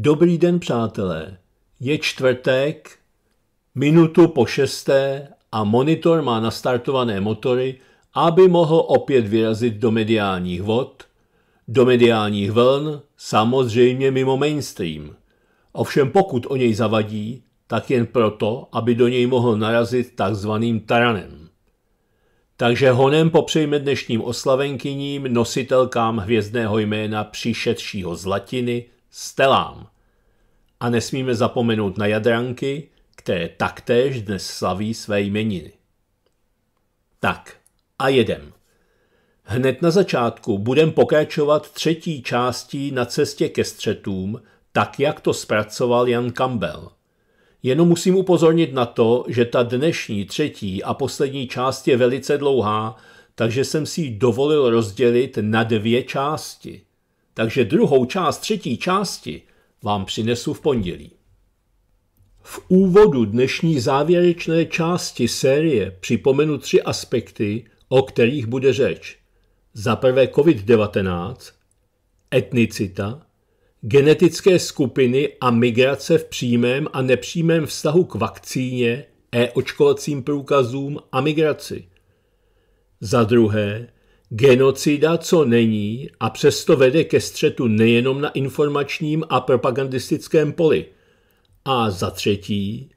Dobrý den, přátelé. Je čtvrtek, minutu po šesté a monitor má nastartované motory, aby mohl opět vyrazit do mediálních vod, do mediálních vln, samozřejmě mimo mainstream. Ovšem pokud o něj zavadí, tak jen proto, aby do něj mohl narazit takzvaným taranem. Takže honem popřejme dnešním oslavenkyním, nositelkám hvězdného jména přišedšího z latiny – stelám. A nesmíme zapomenout na jadranky, které taktéž dnes slaví své jmeniny. Tak, a jedem. Hned na začátku budem pokračovat třetí částí na cestě ke střetům, tak jak to zpracoval Jan Campbell. Jenom musím upozornit na to, že ta dnešní třetí a poslední část je velice dlouhá, takže jsem si ji dovolil rozdělit na dvě části takže druhou část třetí části vám přinesu v pondělí. V úvodu dnešní závěrečné části série připomenu tři aspekty, o kterých bude řeč. Za prvé COVID-19, etnicita, genetické skupiny a migrace v přímém a nepřímém vztahu k vakcíně, e-očkovacím průkazům a migraci. Za druhé, genocida, co není a přesto vede ke střetu nejenom na informačním a propagandistickém poli. A za třetí,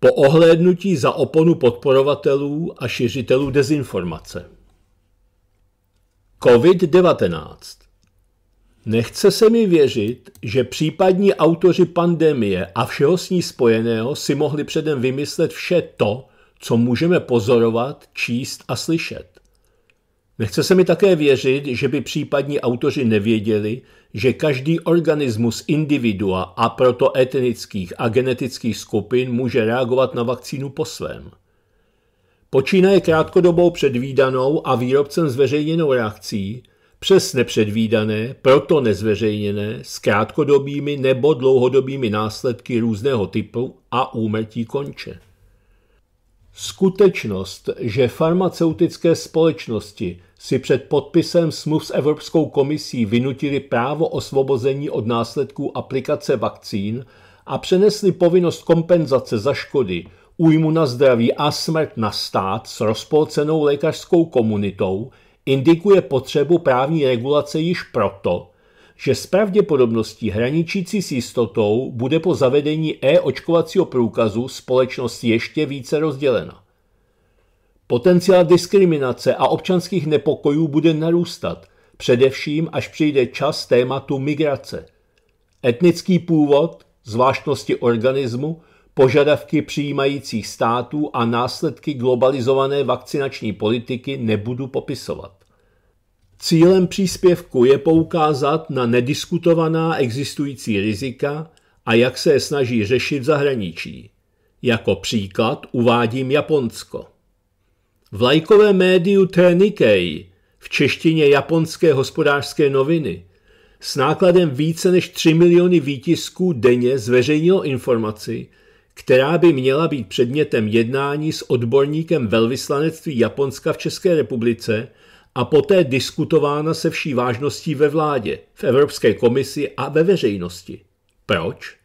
po ohlédnutí za oponu podporovatelů a šiřitelů dezinformace. COVID-19 Nechce se mi věřit, že případní autoři pandemie a všeho s ní spojeného si mohli předem vymyslet vše to, co můžeme pozorovat, číst a slyšet. Nechce se mi také věřit, že by případní autoři nevěděli, že každý organismus individua a proto etnických a genetických skupin může reagovat na vakcínu po svém. Počínaje krátkodobou předvídanou a výrobcem zveřejněnou reakcí, přes nepředvídané, proto nezveřejněné, s krátkodobými nebo dlouhodobými následky různého typu a úmrtí konče. Skutečnost, že farmaceutické společnosti si před podpisem smluv s Evropskou komisí vynutili právo osvobození od následků aplikace vakcín a přenesli povinnost kompenzace za škody, újmu na zdraví a smrt na stát s rozpolcenou lékařskou komunitou, indikuje potřebu právní regulace již proto, že s pravděpodobností hraničící s jistotou bude po zavedení e-očkovacího průkazu společnost ještě více rozdělena. Potenciál diskriminace a občanských nepokojů bude narůstat, především až přijde čas tématu migrace. Etnický původ, zvláštnosti organismu, požadavky přijímajících států a následky globalizované vakcinační politiky nebudu popisovat. Cílem příspěvku je poukázat na nediskutovaná existující rizika a jak se je snaží řešit v zahraničí. Jako příklad uvádím Japonsko. V lajkové médiu T. Nikkei, v češtině japonské hospodářské noviny, s nákladem více než 3 miliony výtisků denně zveřejnilo informaci, která by měla být předmětem jednání s odborníkem velvyslanectví Japonska v České republice a poté diskutována se vší vážností ve vládě, v Evropské komisi a ve veřejnosti. Proč?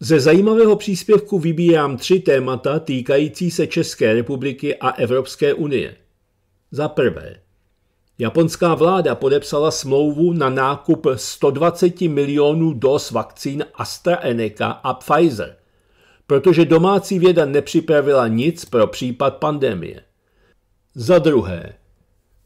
Ze zajímavého příspěvku vybírám tři témata týkající se České republiky a Evropské unie. Za prvé, japonská vláda podepsala smlouvu na nákup 120 milionů dos vakcín AstraZeneca a Pfizer, protože domácí věda nepřipravila nic pro případ pandemie. Za druhé,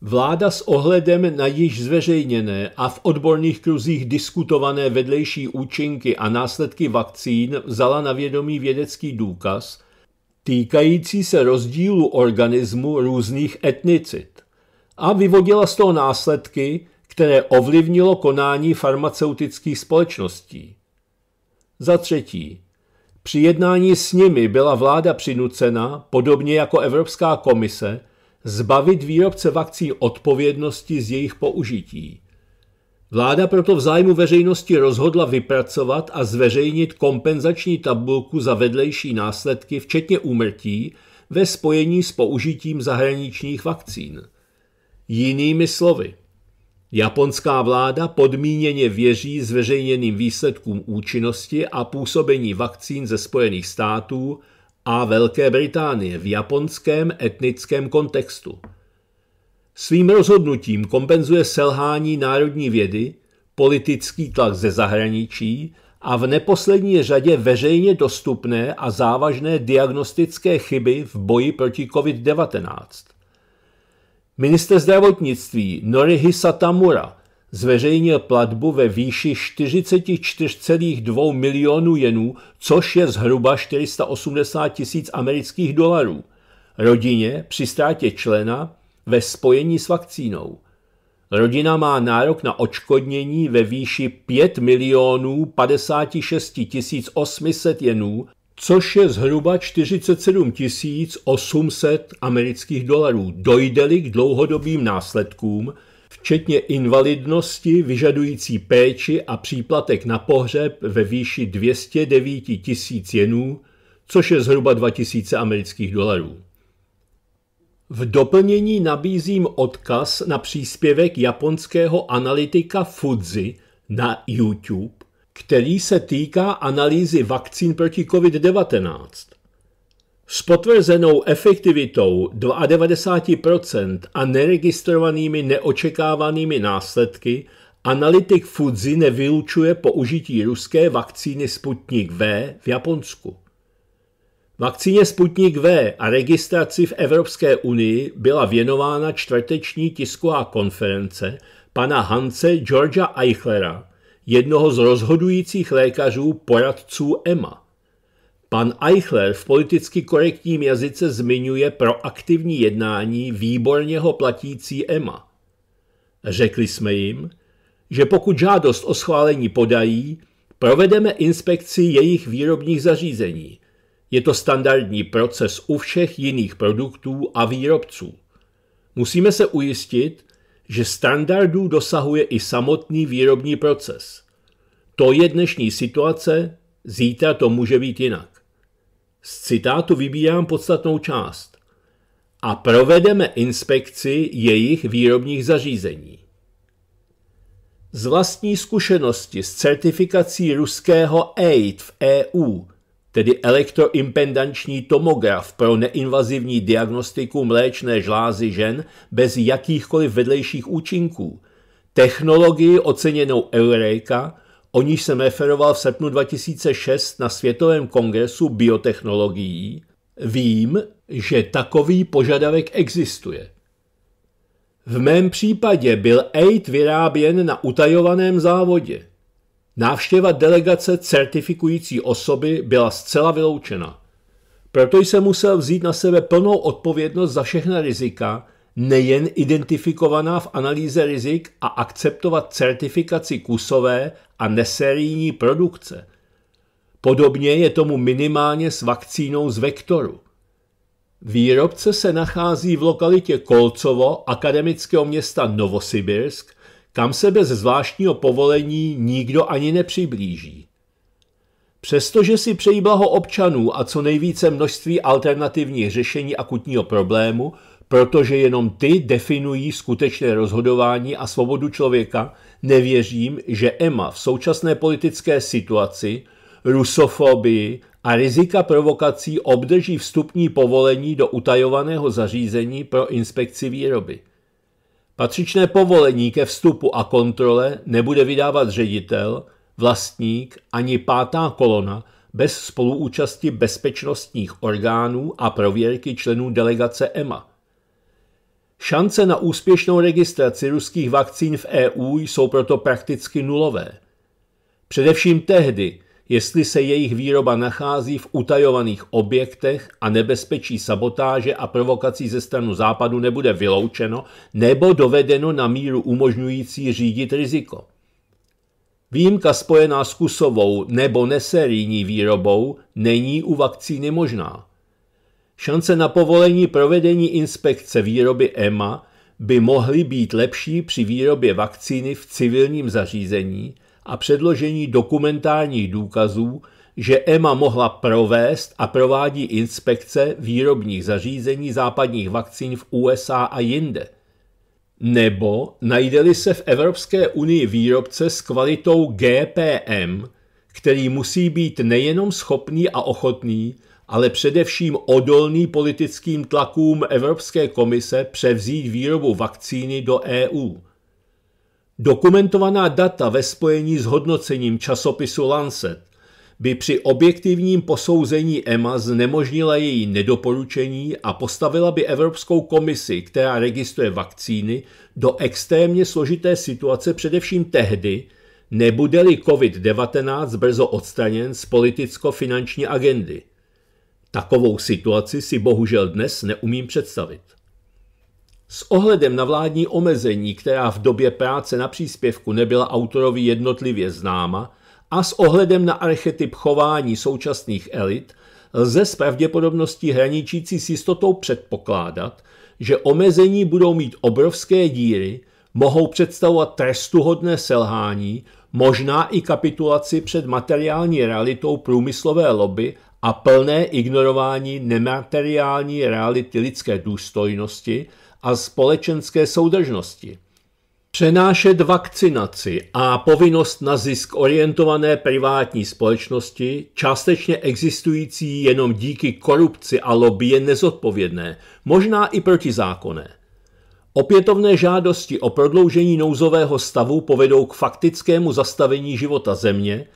Vláda s ohledem na již zveřejněné a v odborných kruzích diskutované vedlejší účinky a následky vakcín vzala na vědomí vědecký důkaz týkající se rozdílu organismu různých etnicit a vyvodila z toho následky, které ovlivnilo konání farmaceutických společností. Za třetí, při jednání s nimi byla vláda přinucena, podobně jako Evropská komise, zbavit výrobce vakcí odpovědnosti z jejich použití. Vláda proto v zájmu veřejnosti rozhodla vypracovat a zveřejnit kompenzační tabulku za vedlejší následky, včetně úmrtí, ve spojení s použitím zahraničních vakcín. Jinými slovy, japonská vláda podmíněně věří zveřejněným výsledkům účinnosti a působení vakcín ze Spojených států a Velké Británie v japonském etnickém kontextu. Svým rozhodnutím kompenzuje selhání národní vědy, politický tlak ze zahraničí a v neposlední řadě veřejně dostupné a závažné diagnostické chyby v boji proti COVID-19. Minister zdravotnictví Norihisa Tamura zveřejnil platbu ve výši 44,2 milionů jenů, což je zhruba 480 tisíc amerických dolarů, rodině při ztrátě člena ve spojení s vakcínou. Rodina má nárok na očkodnění ve výši 5 milionů 56 tisíc 800 jenů, což je zhruba 47 800 amerických dolarů. Dojde-li k dlouhodobým následkům, včetně invalidnosti vyžadující péči a příplatek na pohřeb ve výši 209 tisíc jenů, což je zhruba 2000 amerických dolarů. V doplnění nabízím odkaz na příspěvek japonského analytika Fudzi na YouTube, který se týká analýzy vakcín proti COVID-19. S potvrzenou efektivitou 92% a neregistrovanými neočekávanými následky analytik Fuji nevylučuje použití ruské vakcíny Sputnik V v Japonsku. Vakcíně Sputnik V a registraci v Evropské unii byla věnována čtvrteční tisková konference pana Hance Georgia Eichlera, jednoho z rozhodujících lékařů poradců EMA. Pan Eichler v politicky korektním jazyce zmiňuje proaktivní jednání výborně ho platící EMA. Řekli jsme jim, že pokud žádost o schválení podají, provedeme inspekci jejich výrobních zařízení. Je to standardní proces u všech jiných produktů a výrobců. Musíme se ujistit, že standardů dosahuje i samotný výrobní proces. To je dnešní situace, zítra to může být jinak. Z citátu vybírám podstatnou část. A provedeme inspekci jejich výrobních zařízení. Z vlastní zkušenosti s certifikací ruského AID v EU, tedy elektroimpedanční tomograf pro neinvazivní diagnostiku mléčné žlázy žen bez jakýchkoliv vedlejších účinků, technologii oceněnou Eureka o níž jsem referoval v srpnu 2006 na Světovém kongresu biotechnologií, vím, že takový požadavek existuje. V mém případě byl AID vyráběn na utajovaném závodě. Návštěva delegace certifikující osoby byla zcela vyloučena. Proto jsem musel vzít na sebe plnou odpovědnost za všechna rizika, nejen identifikovaná v analýze rizik a akceptovat certifikaci kusové a neserijní produkce. Podobně je tomu minimálně s vakcínou z vektoru. Výrobce se nachází v lokalitě Kolcovo, akademického města Novosibirsk, kam se bez zvláštního povolení nikdo ani nepřiblíží. Přestože si přeji blaho občanů a co nejvíce množství alternativních řešení akutního problému, protože jenom ty definují skutečné rozhodování a svobodu člověka, nevěřím, že EMA v současné politické situaci, rusofobii a rizika provokací obdrží vstupní povolení do utajovaného zařízení pro inspekci výroby. Patřičné povolení ke vstupu a kontrole nebude vydávat ředitel, vlastník ani pátá kolona bez spoluúčasti bezpečnostních orgánů a prověrky členů delegace EMA – Šance na úspěšnou registraci ruských vakcín v EU jsou proto prakticky nulové. Především tehdy, jestli se jejich výroba nachází v utajovaných objektech a nebezpečí sabotáže a provokací ze stranu západu nebude vyloučeno nebo dovedeno na míru umožňující řídit riziko. Výjimka spojená s kusovou nebo neserijní výrobou není u vakcíny možná. Šance na povolení provedení inspekce výroby EMA by mohly být lepší při výrobě vakcíny v civilním zařízení a předložení dokumentárních důkazů, že EMA mohla provést a provádí inspekce výrobních zařízení západních vakcín v USA a jinde. Nebo najdeli se v Evropské unii výrobce s kvalitou GPM, který musí být nejenom schopný a ochotný, ale především odolný politickým tlakům Evropské komise převzít výrobu vakcíny do EU. Dokumentovaná data ve spojení s hodnocením časopisu Lancet by při objektivním posouzení EMA znemožnila její nedoporučení a postavila by Evropskou komisi, která registruje vakcíny, do extrémně složité situace především tehdy, nebude-li COVID-19 brzo odstraněn z politicko-finanční agendy. Takovou situaci si bohužel dnes neumím představit. S ohledem na vládní omezení, která v době práce na příspěvku nebyla autorovi jednotlivě známa, a s ohledem na archetyp chování současných elit, lze s pravděpodobností hraničící s jistotou předpokládat, že omezení budou mít obrovské díry, mohou představovat trestuhodné selhání, možná i kapitulaci před materiální realitou průmyslové lobby a plné ignorování nemateriální reality lidské důstojnosti a společenské soudržnosti. Přenášet vakcinaci a povinnost na zisk orientované privátní společnosti, částečně existující jenom díky korupci a lobby, je nezodpovědné, možná i protizákonné. Opětovné žádosti o prodloužení nouzového stavu povedou k faktickému zastavení života země,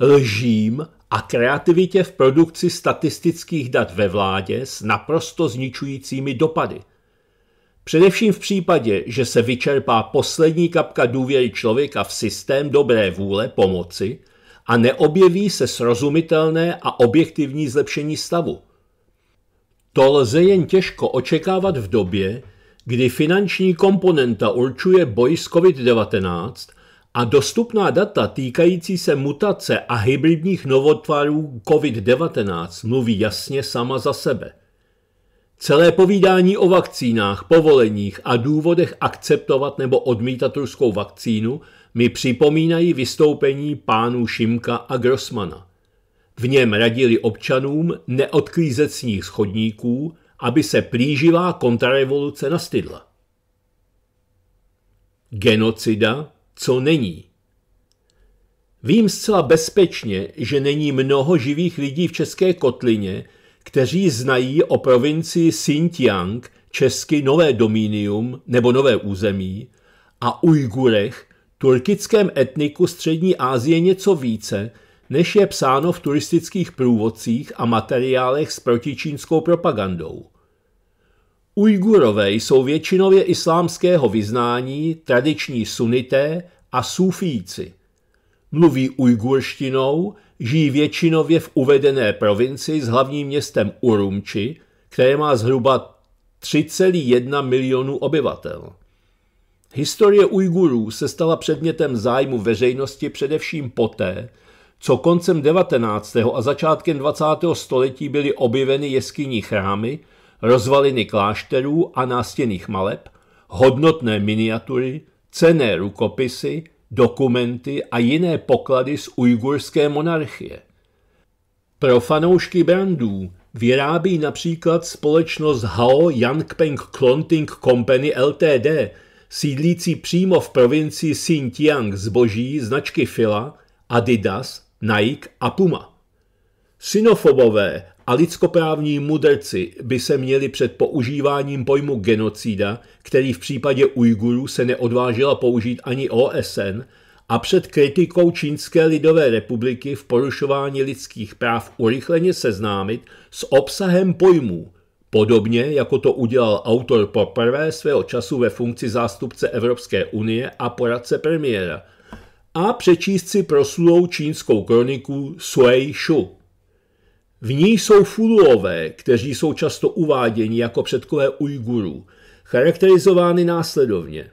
lžím a kreativitě v produkci statistických dat ve vládě s naprosto zničujícími dopady. Především v případě, že se vyčerpá poslední kapka důvěry člověka v systém dobré vůle pomoci a neobjeví se srozumitelné a objektivní zlepšení stavu. To lze jen těžko očekávat v době, kdy finanční komponenta určuje boj s COVID-19 a dostupná data týkající se mutace a hybridních novotvarů COVID-19 mluví jasně sama za sebe. Celé povídání o vakcínách, povoleních a důvodech akceptovat nebo odmítat ruskou vakcínu mi připomínají vystoupení pánů Šimka a Grossmana. V něm radili občanům neodklízecních schodníků, aby se plíživá kontrarevoluce nastydla. Genocida, co není. Vím zcela bezpečně, že není mnoho živých lidí v České kotlině, kteří znají o provincii Xinjiang, česky Nové domínium nebo Nové území, a Ujgurech, turkickém etniku Střední Asie něco více, než je psáno v turistických průvodcích a materiálech s protičínskou propagandou. Ujgurové jsou většinově islámského vyznání, tradiční sunité a sufíci. Mluví ujgurštinou, žijí většinově v uvedené provinci s hlavním městem Urumči, které má zhruba 3,1 milionu obyvatel. Historie Ujgurů se stala předmětem zájmu veřejnosti především poté, co koncem 19. a začátkem 20. století byly objeveny jeskyní chrámy, rozvaliny klášterů a nástěných maleb, hodnotné miniatury, cené rukopisy, dokumenty a jiné poklady z ujgurské monarchie. Pro fanoušky brandů vyrábí například společnost Hao Yangpeng Clonting Company Ltd., sídlící přímo v provincii Xinjiang zboží značky Fila, Adidas, Nike a Puma. Sinofobové a lidskoprávní mudrci by se měli před používáním pojmu genocída, který v případě Ujgurů se neodvážila použít ani OSN, a před kritikou Čínské lidové republiky v porušování lidských práv urychleně seznámit s obsahem pojmů, podobně jako to udělal autor poprvé svého času ve funkci zástupce Evropské unie a poradce premiéra, a přečíst si proslulou čínskou kroniku Sui Shu. V ní jsou Fulové, kteří jsou často uváděni jako předkové Ujgurů, charakterizovány následovně.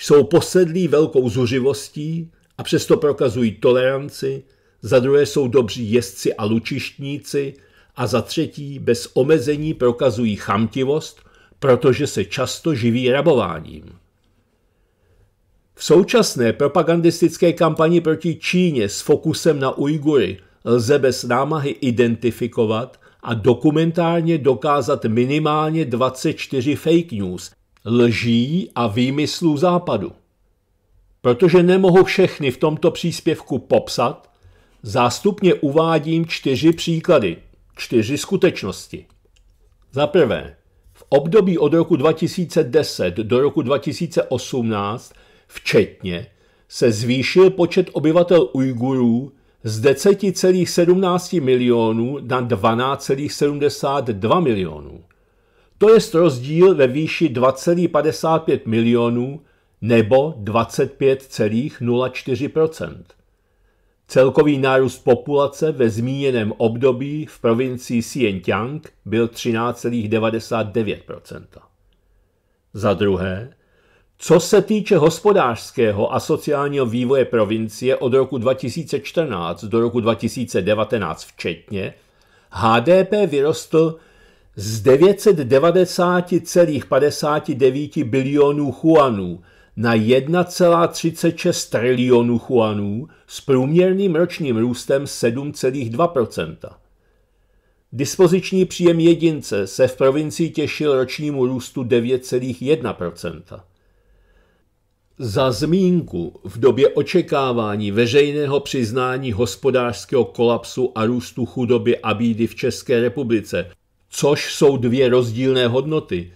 Jsou posedlí velkou zuřivostí a přesto prokazují toleranci, za druhé jsou dobří jezdci a lučištníci a za třetí bez omezení prokazují chamtivost, protože se často živí rabováním. V současné propagandistické kampani proti Číně s fokusem na Ujgury lze bez námahy identifikovat a dokumentálně dokázat minimálně 24 fake news, lží a výmyslů západu. Protože nemohu všechny v tomto příspěvku popsat, zástupně uvádím čtyři příklady, čtyři skutečnosti. Za prvé, v období od roku 2010 do roku 2018 včetně se zvýšil počet obyvatel Ujgurů z 10,17 milionů na 12,72 milionů. To je rozdíl ve výši 2,55 milionů nebo 25,04 Celkový nárůst populace ve zmíněném období v provincii Xinjiang byl 13,99 Za druhé, co se týče hospodářského a sociálního vývoje provincie od roku 2014 do roku 2019 včetně, HDP vyrostl z 990,59 bilionů chuanů na 1,36 trilionů chuanů s průměrným ročním růstem 7,2 Dispoziční příjem jedince se v provincii těšil ročnímu růstu 9,1 za zmínku v době očekávání veřejného přiznání hospodářského kolapsu a růstu chudoby a bídy v České republice, což jsou dvě rozdílné hodnoty,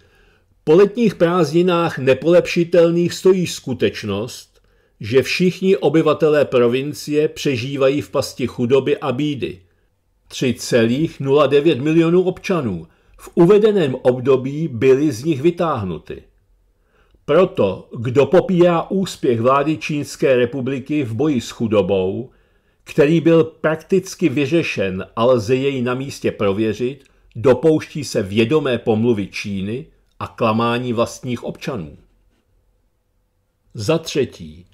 po letních prázdninách nepolepšitelných stojí skutečnost, že všichni obyvatelé provincie přežívají v pasti chudoby a bídy. 3,09 milionů občanů v uvedeném období byly z nich vytáhnuty. Proto, kdo popírá úspěch vlády Čínské republiky v boji s chudobou, který byl prakticky vyřešen a lze jej na místě prověřit, dopouští se vědomé pomluvy Číny a klamání vlastních občanů. Za třetí,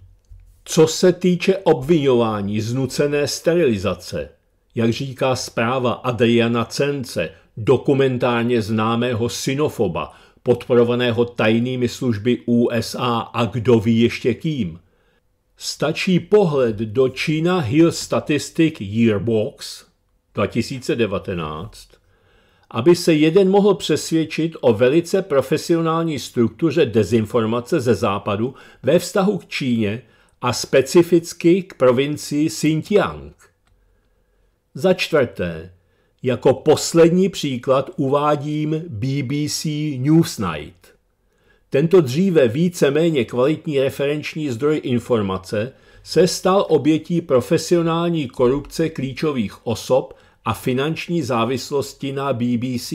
co se týče obvinování znucené sterilizace, jak říká zpráva Adriana Cence, dokumentárně známého synofoba, podporovaného tajnými služby USA a kdo ví ještě kým. Stačí pohled do China Hill Statistic Yearbox 2019, aby se jeden mohl přesvědčit o velice profesionální struktuře dezinformace ze západu ve vztahu k Číně a specificky k provincii Xinjiang. Za čtvrté, jako poslední příklad uvádím BBC Newsnight. Tento dříve více kvalitní referenční zdroj informace se stal obětí profesionální korupce klíčových osob a finanční závislosti na BBC.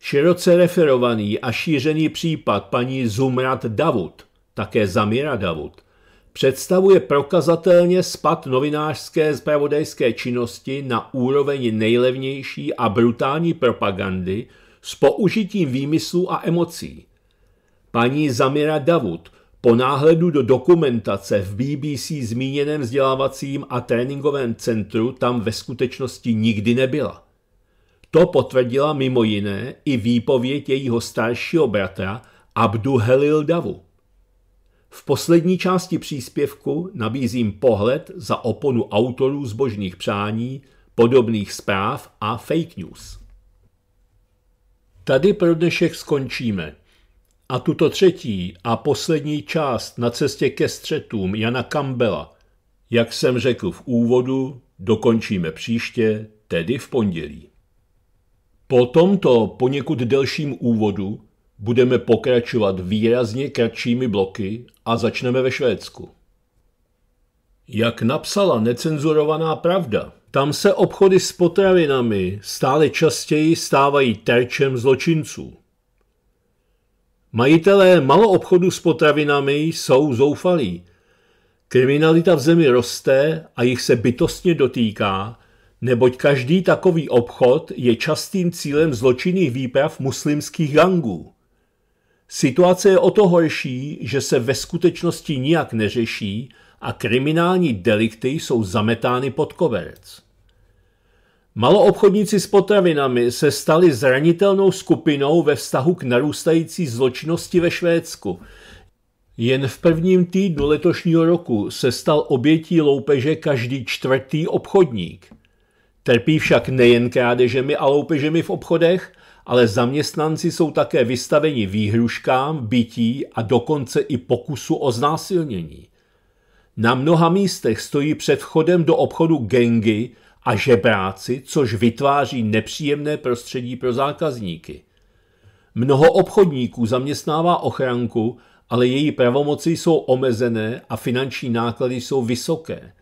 Široce referovaný a šířený případ paní Zumrat Davud, také Zamira Davud, představuje prokazatelně spad novinářské zpravodajské činnosti na úroveň nejlevnější a brutální propagandy s použitím výmyslů a emocí. Paní Zamira Davud po náhledu do dokumentace v BBC zmíněném vzdělávacím a tréninkovém centru tam ve skutečnosti nikdy nebyla. To potvrdila mimo jiné i výpověď jejího staršího bratra Abdu Helil Davu. V poslední části příspěvku nabízím pohled za oponu autorů zbožných přání, podobných zpráv a fake news. Tady pro dnešek skončíme. A tuto třetí a poslední část na cestě ke střetům Jana Campbella, jak jsem řekl v úvodu, dokončíme příště, tedy v pondělí. Po tomto poněkud delším úvodu Budeme pokračovat výrazně kratšími bloky a začneme ve Švédsku. Jak napsala necenzurovaná pravda, tam se obchody s potravinami stále častěji stávají terčem zločinců. Majitelé maloobchodu s potravinami jsou zoufalí. Kriminalita v zemi roste a jich se bytostně dotýká, neboť každý takový obchod je častým cílem zločinných výprav muslimských gangů. Situace je o to horší, že se ve skutečnosti nijak neřeší a kriminální delikty jsou zametány pod koverec. Maloobchodníci s potravinami se stali zranitelnou skupinou ve vztahu k narůstající zločinnosti ve Švédsku. Jen v prvním týdnu letošního roku se stal obětí loupeže každý čtvrtý obchodník. Trpí však nejen krádežemi a loupežemi v obchodech, ale zaměstnanci jsou také vystaveni výhruškám, bytí a dokonce i pokusu o znásilnění. Na mnoha místech stojí před vchodem do obchodu gengy a žebráci, což vytváří nepříjemné prostředí pro zákazníky. Mnoho obchodníků zaměstnává ochranku, ale její pravomoci jsou omezené a finanční náklady jsou vysoké.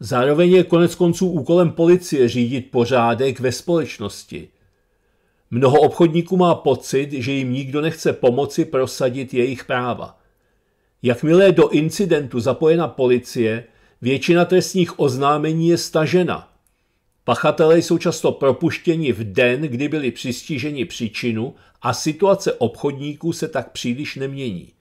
Zároveň je konec konců úkolem policie řídit pořádek ve společnosti – Mnoho obchodníků má pocit, že jim nikdo nechce pomoci prosadit jejich práva. Jakmile je do incidentu zapojena policie, většina trestních oznámení je stažena. Pachatelé jsou často propuštěni v den, kdy byli přistiženi příčinu a situace obchodníků se tak příliš nemění.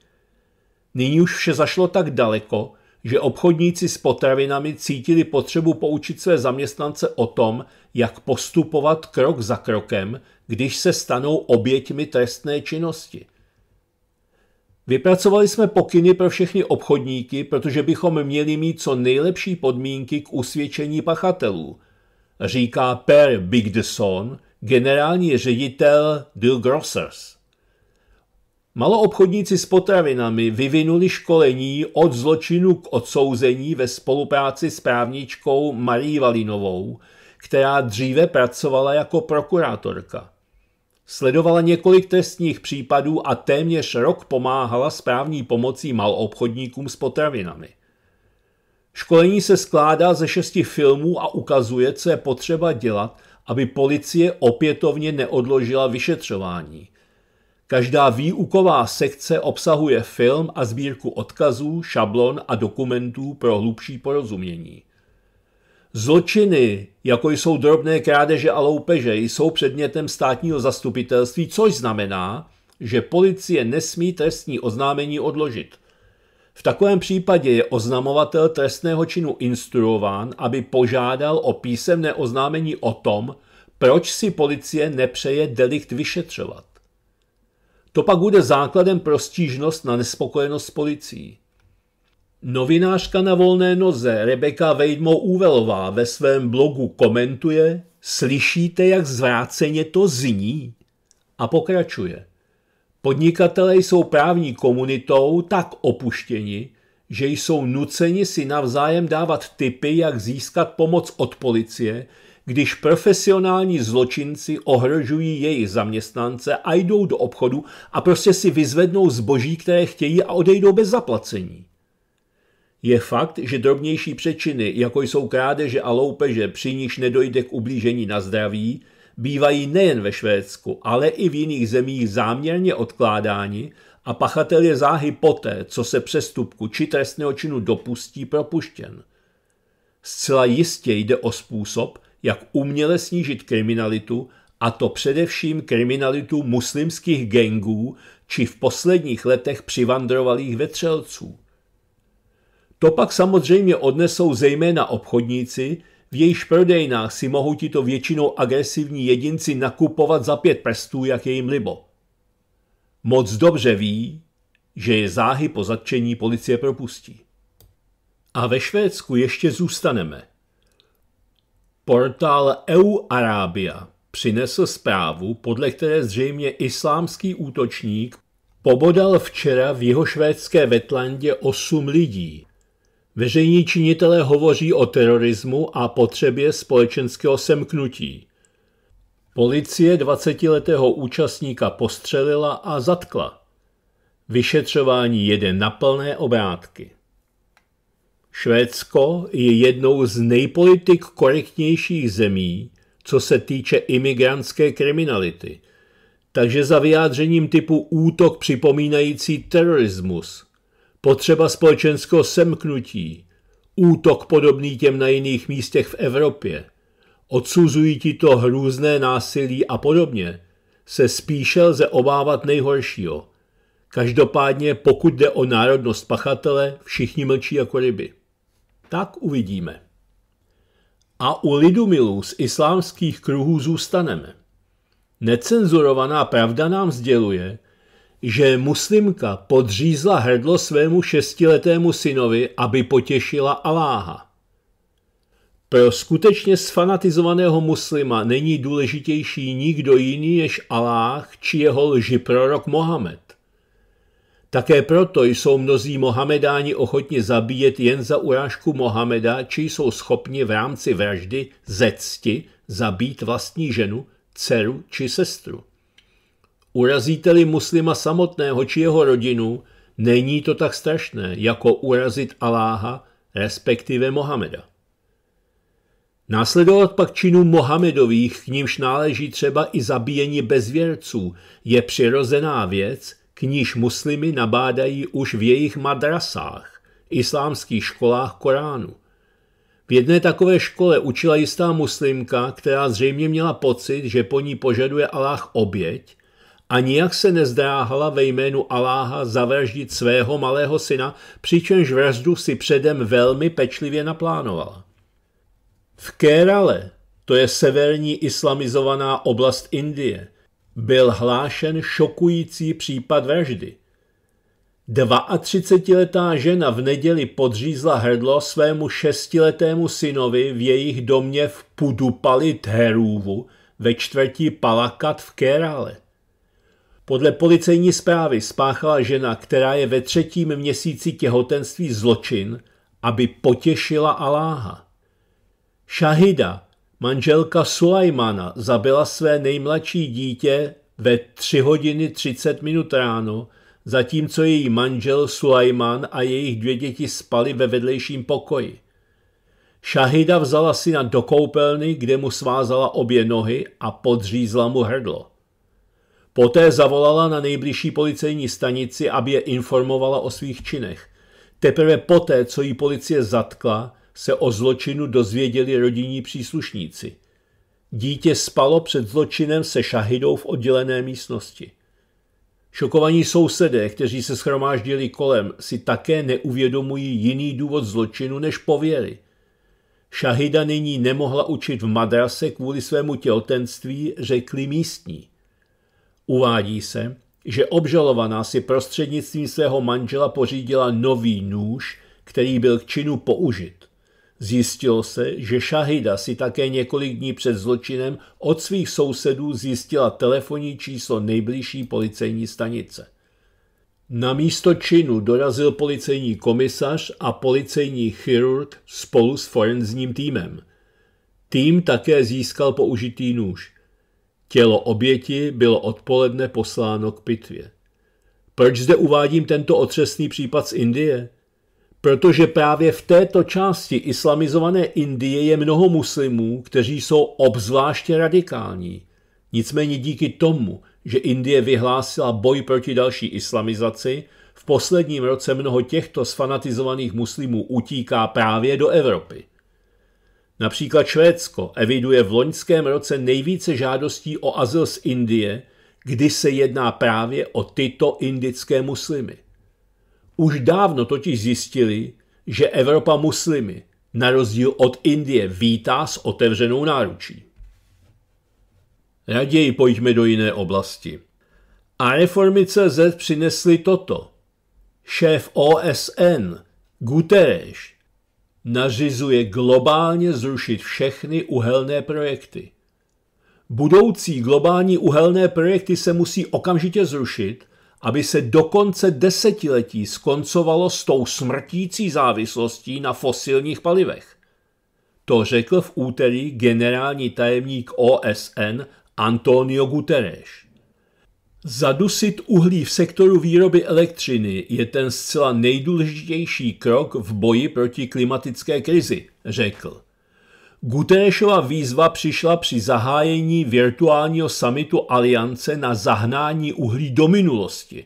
Nyní už vše zašlo tak daleko, že obchodníci s potravinami cítili potřebu poučit své zaměstnance o tom, jak postupovat krok za krokem, když se stanou oběťmi trestné činnosti. Vypracovali jsme pokyny pro všechny obchodníky, protože bychom měli mít co nejlepší podmínky k usvědčení pachatelů, říká Per Bigdeson, generální ředitel The Grocers. Maloobchodníci s potravinami vyvinuli školení od zločinu k odsouzení ve spolupráci s právničkou Marí Valinovou, která dříve pracovala jako prokurátorka. Sledovala několik trestních případů a téměř rok pomáhala správní pomocí malobchodníkům s potravinami. Školení se skládá ze šesti filmů a ukazuje, co je potřeba dělat, aby policie opětovně neodložila vyšetřování – Každá výuková sekce obsahuje film a sbírku odkazů, šablon a dokumentů pro hlubší porozumění. Zločiny, jako jsou drobné krádeže a loupeže, jsou předmětem státního zastupitelství, což znamená, že policie nesmí trestní oznámení odložit. V takovém případě je oznamovatel trestného činu instruován, aby požádal o písemné oznámení o tom, proč si policie nepřeje delikt vyšetřovat. To pak bude základem pro stížnost na nespokojenost s policií. Novinářka na volné noze Rebeka Vejdmo Úvelová ve svém blogu komentuje Slyšíte, jak zvráceně to zní? A pokračuje. Podnikatelé jsou právní komunitou tak opuštěni, že jsou nuceni si navzájem dávat tipy, jak získat pomoc od policie, když profesionální zločinci ohrožují jejich zaměstnance a jdou do obchodu a prostě si vyzvednou zboží, které chtějí a odejdou bez zaplacení. Je fakt, že drobnější přečiny, jako jsou krádeže a loupeže, při níž nedojde k ublížení na zdraví, bývají nejen ve Švédsku, ale i v jiných zemích záměrně odkládáni a pachatel je záhy poté, co se přestupku či trestného činu dopustí, propuštěn. Zcela jistě jde o způsob, jak uměle snížit kriminalitu, a to především kriminalitu muslimských gengů či v posledních letech přivandrovalých vetřelců. To pak samozřejmě odnesou zejména obchodníci, v jejich prodejnách si mohou tito většinou agresivní jedinci nakupovat za pět prstů, jak je jim libo. Moc dobře ví, že je záhy po zatčení policie propustí. A ve Švédsku ještě zůstaneme – Portál EU Arabia přinesl zprávu, podle které zřejmě islámský útočník pobodal včera v jeho švédské Vetlandě 8 lidí. Veřejní činitelé hovoří o terorismu a potřebě společenského semknutí. Policie 20-letého účastníka postřelila a zatkla. Vyšetřování jede na plné obrátky. Švédsko je jednou z nejpolitik korektnějších zemí, co se týče imigrantské kriminality. Takže za vyjádřením typu útok připomínající terorismus, potřeba společenského semknutí, útok podobný těm na jiných místech v Evropě, odsuzují ti to hrůzné násilí a podobně, se spíše lze obávat nejhoršího. Každopádně, pokud jde o národnost pachatele, všichni mlčí jako ryby. Tak uvidíme. A u lidumilů z islámských kruhů zůstaneme. Necenzurovaná pravda nám sděluje, že muslimka podřízla hrdlo svému šestiletému synovi, aby potěšila Aláha. Pro skutečně sfanatizovaného muslima není důležitější nikdo jiný než Aláh či jeho lži prorok Mohamed. Také proto jsou mnozí Mohamedáni ochotni zabíjet jen za urážku Mohameda, či jsou schopni v rámci vraždy ze cti zabít vlastní ženu, dceru či sestru. Urazíte-li muslima samotného či jeho rodinu, není to tak strašné, jako urazit Aláha, respektive Mohameda. Následovat pak činů Mohamedových, k nímž náleží třeba i zabíjení bezvěrců, je přirozená věc – k níž muslimy nabádají už v jejich madrasách, islámských školách Koránu. V jedné takové škole učila jistá muslimka, která zřejmě měla pocit, že po ní požaduje Aláh oběť a nijak se nezdráhala ve jménu Aláha zavraždit svého malého syna, přičemž vraždu si předem velmi pečlivě naplánovala. V Kérale, to je severní islamizovaná oblast Indie, byl hlášen šokující případ vraždy. 32-letá žena v neděli podřízla hrdlo svému šestiletému synovi v jejich domě v Pudupali Therůvu ve čtvrtí Palakat v Kerále. Podle policejní zprávy spáchala žena, která je ve třetím měsíci těhotenství zločin, aby potěšila Aláha. Šahida, Manželka Sulajmana zabila své nejmladší dítě ve 3 hodiny 30 minut ráno, zatímco její manžel Sulajman a jejich dvě děti spali ve vedlejším pokoji. Šahida vzala syna do koupelny, kde mu svázala obě nohy a podřízla mu hrdlo. Poté zavolala na nejbližší policejní stanici, aby je informovala o svých činech. Teprve poté, co ji policie zatkla, se o zločinu dozvěděli rodinní příslušníci. Dítě spalo před zločinem se šahidou v oddělené místnosti. Šokovaní sousedé, kteří se schromáždili kolem, si také neuvědomují jiný důvod zločinu než pověry. Šahida nyní nemohla učit v madrase kvůli svému těhotenství, řekli místní. Uvádí se, že obžalovaná si prostřednictvím svého manžela pořídila nový nůž, který byl k činu použit. Zjistilo se, že Šahida si také několik dní před zločinem od svých sousedů zjistila telefonní číslo nejbližší policejní stanice. Na místo činu dorazil policejní komisař a policejní chirurg spolu s forenzním týmem. Tým také získal použitý nůž. Tělo oběti bylo odpoledne posláno k pitvě. Proč zde uvádím tento otřesný případ z Indie? protože právě v této části islamizované Indie je mnoho muslimů, kteří jsou obzvláště radikální. Nicméně díky tomu, že Indie vyhlásila boj proti další islamizaci, v posledním roce mnoho těchto sfanatizovaných muslimů utíká právě do Evropy. Například Švédsko eviduje v loňském roce nejvíce žádostí o azyl z Indie, kdy se jedná právě o tyto indické muslimy. Už dávno totiž zjistili, že Evropa muslimy, na rozdíl od Indie, vítá s otevřenou náručí. Raději pojďme do jiné oblasti. A reformy CZ přinesly toto. Šéf OSN Guterres nařizuje globálně zrušit všechny uhelné projekty. Budoucí globální uhelné projekty se musí okamžitě zrušit aby se do konce desetiletí skoncovalo s tou smrtící závislostí na fosilních palivech. To řekl v úterý generální tajemník OSN Antonio Guterres. Zadusit uhlí v sektoru výroby elektřiny je ten zcela nejdůležitější krok v boji proti klimatické krizi, řekl. Guterešova výzva přišla při zahájení virtuálního samitu Aliance na zahnání uhlí do minulosti.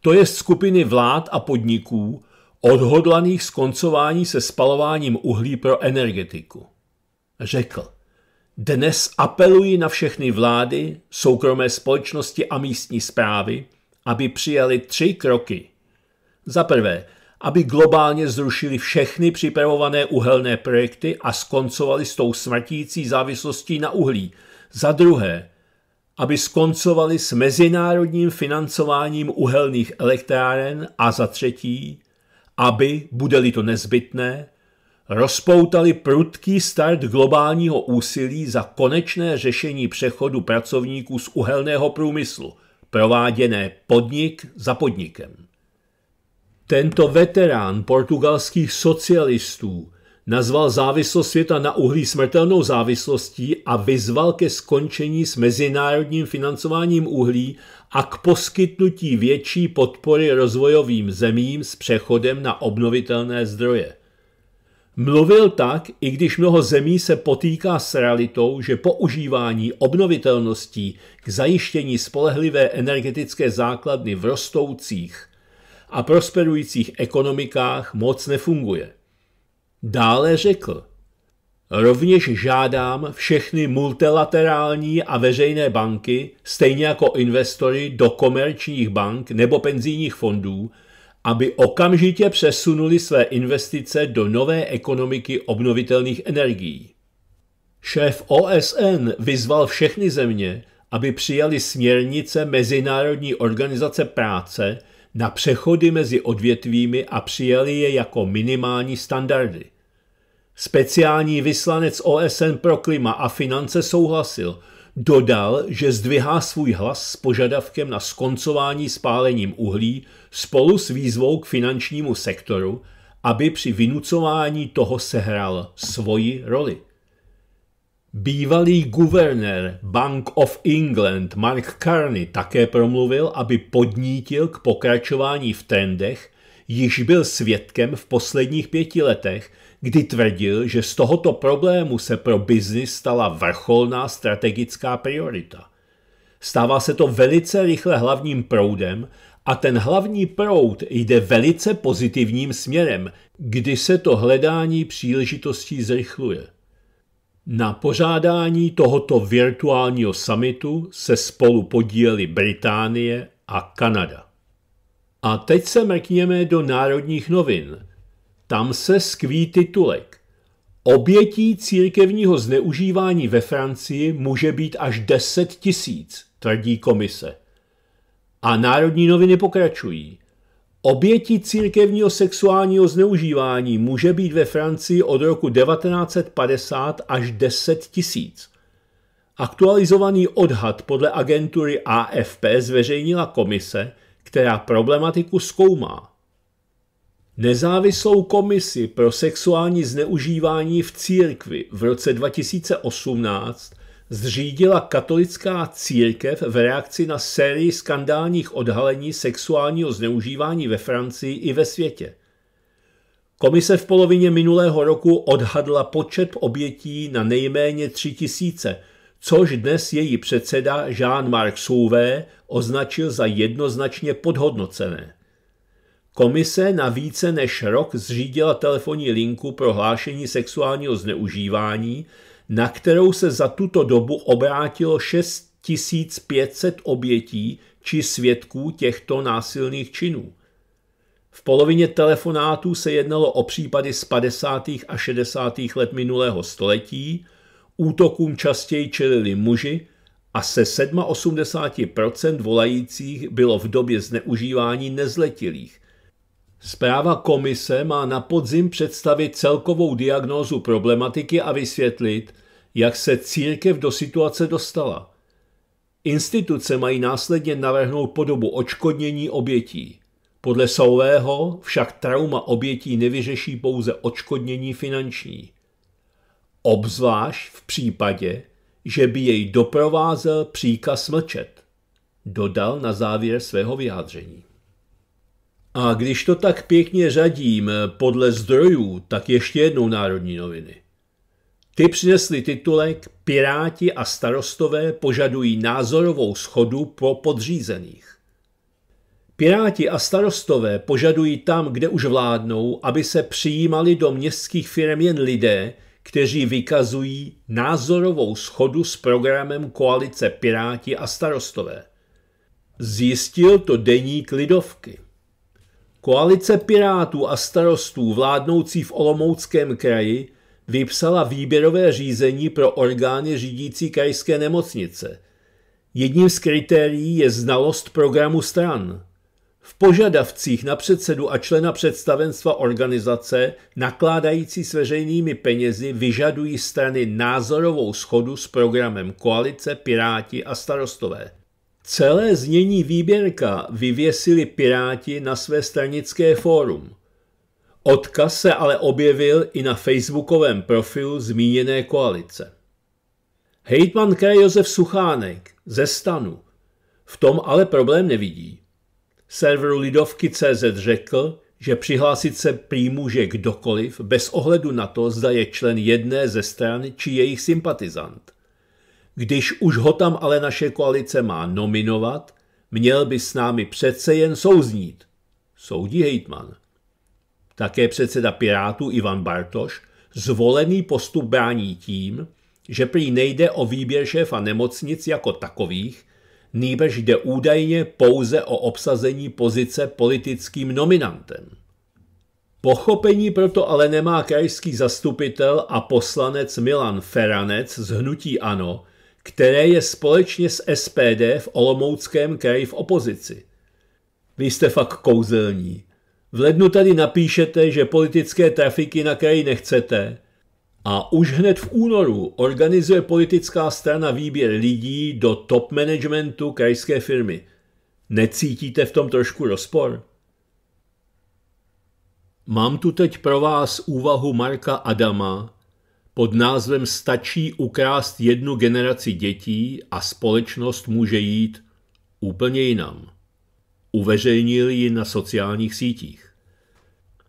To je skupiny vlád a podniků odhodlaných skoncování se spalováním uhlí pro energetiku. Řekl, dnes apeluji na všechny vlády, soukromé společnosti a místní zprávy, aby přijali tři kroky. Za prvé, aby globálně zrušili všechny připravované uhelné projekty a skoncovali s tou smrtící závislostí na uhlí. Za druhé, aby skoncovali s mezinárodním financováním uhelných elektráren a za třetí, aby, bude-li to nezbytné, rozpoutali prudký start globálního úsilí za konečné řešení přechodu pracovníků z uhelného průmyslu, prováděné podnik za podnikem. Tento veterán portugalských socialistů nazval závislost světa na uhlí smrtelnou závislostí a vyzval ke skončení s mezinárodním financováním uhlí a k poskytnutí větší podpory rozvojovým zemím s přechodem na obnovitelné zdroje. Mluvil tak, i když mnoho zemí se potýká s realitou, že používání obnovitelností k zajištění spolehlivé energetické základny v rostoucích a prosperujících ekonomikách moc nefunguje. Dále řekl, Rovněž žádám všechny multilaterální a veřejné banky, stejně jako investory do komerčních bank nebo penzijních fondů, aby okamžitě přesunuli své investice do nové ekonomiky obnovitelných energií. Šéf OSN vyzval všechny země, aby přijali směrnice Mezinárodní organizace práce, na přechody mezi odvětvími a přijali je jako minimální standardy. Speciální vyslanec OSN pro klima a finance souhlasil, dodal, že zdvihá svůj hlas s požadavkem na skoncování spálením uhlí spolu s výzvou k finančnímu sektoru, aby při vynucování toho sehrál svoji roli. Bývalý guvernér Bank of England Mark Carney také promluvil, aby podnítil k pokračování v trendech, již byl svědkem v posledních pěti letech, kdy tvrdil, že z tohoto problému se pro biznis stala vrcholná strategická priorita. Stává se to velice rychle hlavním proudem a ten hlavní proud jde velice pozitivním směrem, kdy se to hledání příležitostí zrychluje. Na pořádání tohoto virtuálního summitu se spolu podíleli Británie a Kanada. A teď se mrkněme do národních novin. Tam se skví titulek. Obětí církevního zneužívání ve Francii může být až 10 tisíc, tvrdí komise. A národní noviny pokračují. Obětí církevního sexuálního zneužívání může být ve Francii od roku 1950 až 10 tisíc. Aktualizovaný odhad podle agentury AFP zveřejnila komise, která problematiku zkoumá. Nezávislou komisi pro sexuální zneužívání v církvi v roce 2018 zřídila katolická církev v reakci na sérii skandálních odhalení sexuálního zneužívání ve Francii i ve světě. Komise v polovině minulého roku odhadla počet obětí na nejméně tři tisíce, což dnes její předseda Jean-Marc Souvé označil za jednoznačně podhodnocené. Komise na více než rok zřídila telefonní linku pro hlášení sexuálního zneužívání, na kterou se za tuto dobu obrátilo 6500 obětí či svědků těchto násilných činů. V polovině telefonátů se jednalo o případy z 50. a 60. let minulého století, útokům častěji čelili muži a se 87% volajících bylo v době zneužívání nezletilých. Zpráva komise má na podzim představit celkovou diagnózu problematiky a vysvětlit, jak se církev do situace dostala. Instituce mají následně navrhnout podobu očkodnění obětí. Podle Saulého však trauma obětí nevyřeší pouze očkodnění finanční. Obzvlášť v případě, že by jej doprovázel příkaz mlčet, dodal na závěr svého vyjádření. A když to tak pěkně řadím podle zdrojů, tak ještě jednou Národní noviny – ty přinesli titulek Piráti a starostové požadují názorovou schodu pro podřízených. Piráti a starostové požadují tam, kde už vládnou, aby se přijímali do městských firm jen lidé, kteří vykazují názorovou schodu s programem koalice Piráti a starostové. Zjistil to deník Lidovky. Koalice Pirátů a starostů vládnoucí v Olomouckém kraji vypsala výběrové řízení pro orgány řídící krajské nemocnice. Jedním z kritérií je znalost programu stran. V požadavcích na předsedu a člena představenstva organizace nakládající s veřejnými penězi vyžadují strany názorovou schodu s programem Koalice, Piráti a starostové. Celé znění výběrka vyvěsili Piráti na své stranické fórum – Odkaz se ale objevil i na facebookovém profilu zmíněné koalice. Hejtman kraje Josef Suchánek ze stanu v tom ale problém nevidí. Serveru Lidovky.cz řekl, že přihlásit se prý může kdokoliv bez ohledu na to, zda je člen jedné ze stran či jejich sympatizant. Když už ho tam ale naše koalice má nominovat, měl by s námi přece jen souznít, soudí hejtman také předseda Pirátů Ivan Bartoš, zvolený postup brání tím, že prý nejde o výběr šéfa nemocnic jako takových, nýbrž jde údajně pouze o obsazení pozice politickým nominantem. Pochopení proto ale nemá krajský zastupitel a poslanec Milan Feranec z Hnutí Ano, které je společně s SPD v Olomouckém kraji v opozici. Vy jste fakt kouzelní, v lednu tady napíšete, že politické trafiky na kraji nechcete. A už hned v únoru organizuje politická strana výběr lidí do top managementu krajské firmy. Necítíte v tom trošku rozpor? Mám tu teď pro vás úvahu Marka Adama pod názvem Stačí ukrást jednu generaci dětí a společnost může jít úplně jinam. Uveřejnil ji na sociálních sítích.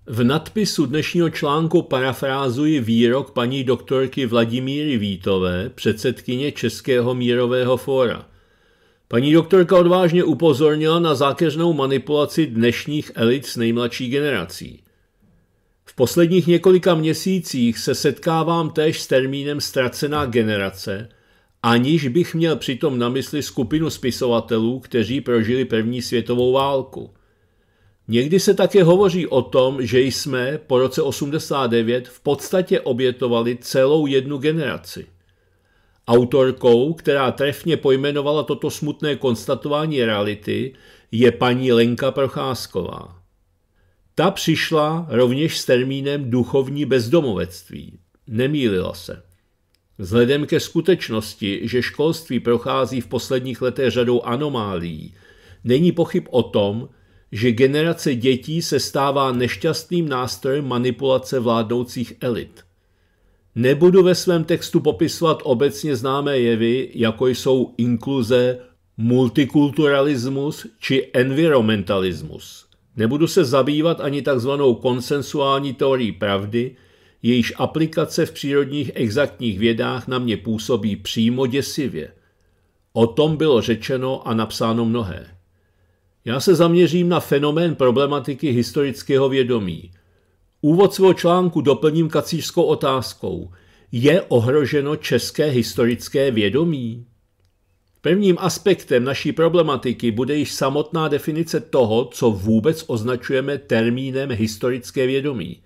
V nadpisu dnešního článku parafrázuji výrok paní doktorky Vladimíry Vítové, předsedkyně Českého mírového fóra. Paní doktorka odvážně upozornila na zákeřnou manipulaci dnešních elit s nejmladší generací. V posledních několika měsících se setkávám též s termínem ztracená generace – aniž bych měl přitom na mysli skupinu spisovatelů, kteří prožili první světovou válku. Někdy se také hovoří o tom, že jsme po roce 89 v podstatě obětovali celou jednu generaci. Autorkou, která trefně pojmenovala toto smutné konstatování reality, je paní Lenka Procházková. Ta přišla rovněž s termínem duchovní bezdomovectví. Nemýlila se. Vzhledem ke skutečnosti, že školství prochází v posledních letech řadou anomálií, není pochyb o tom, že generace dětí se stává nešťastným nástrojem manipulace vládnoucích elit. Nebudu ve svém textu popisovat obecně známé jevy, jako jsou inkluze, multikulturalismus či environmentalismus. Nebudu se zabývat ani takzvanou konsensuální teorií pravdy, jejíž aplikace v přírodních exaktních vědách na mě působí přímo děsivě. O tom bylo řečeno a napsáno mnohé. Já se zaměřím na fenomén problematiky historického vědomí. Úvod svého článku doplním kacířskou otázkou. Je ohroženo české historické vědomí? Prvním aspektem naší problematiky bude již samotná definice toho, co vůbec označujeme termínem historické vědomí.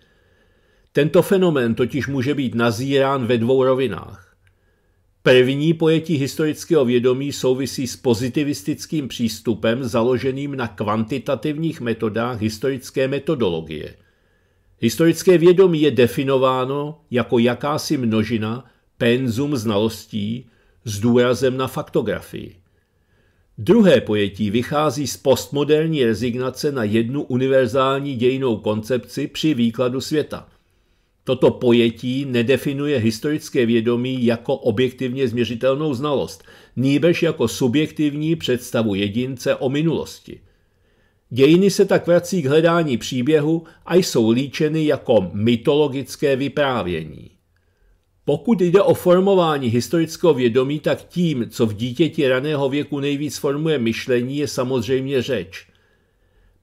Tento fenomén totiž může být nazírán ve dvou rovinách. První pojetí historického vědomí souvisí s pozitivistickým přístupem založeným na kvantitativních metodách historické metodologie. Historické vědomí je definováno jako jakási množina, penzum znalostí s důrazem na faktografii. Druhé pojetí vychází z postmoderní rezignace na jednu univerzální dějinou koncepci při výkladu světa – Toto pojetí nedefinuje historické vědomí jako objektivně změřitelnou znalost, nýbež jako subjektivní představu jedince o minulosti. Dějiny se tak vrací k hledání příběhu a jsou líčeny jako mytologické vyprávění. Pokud jde o formování historického vědomí, tak tím, co v dítěti raného věku nejvíc formuje myšlení, je samozřejmě řeč –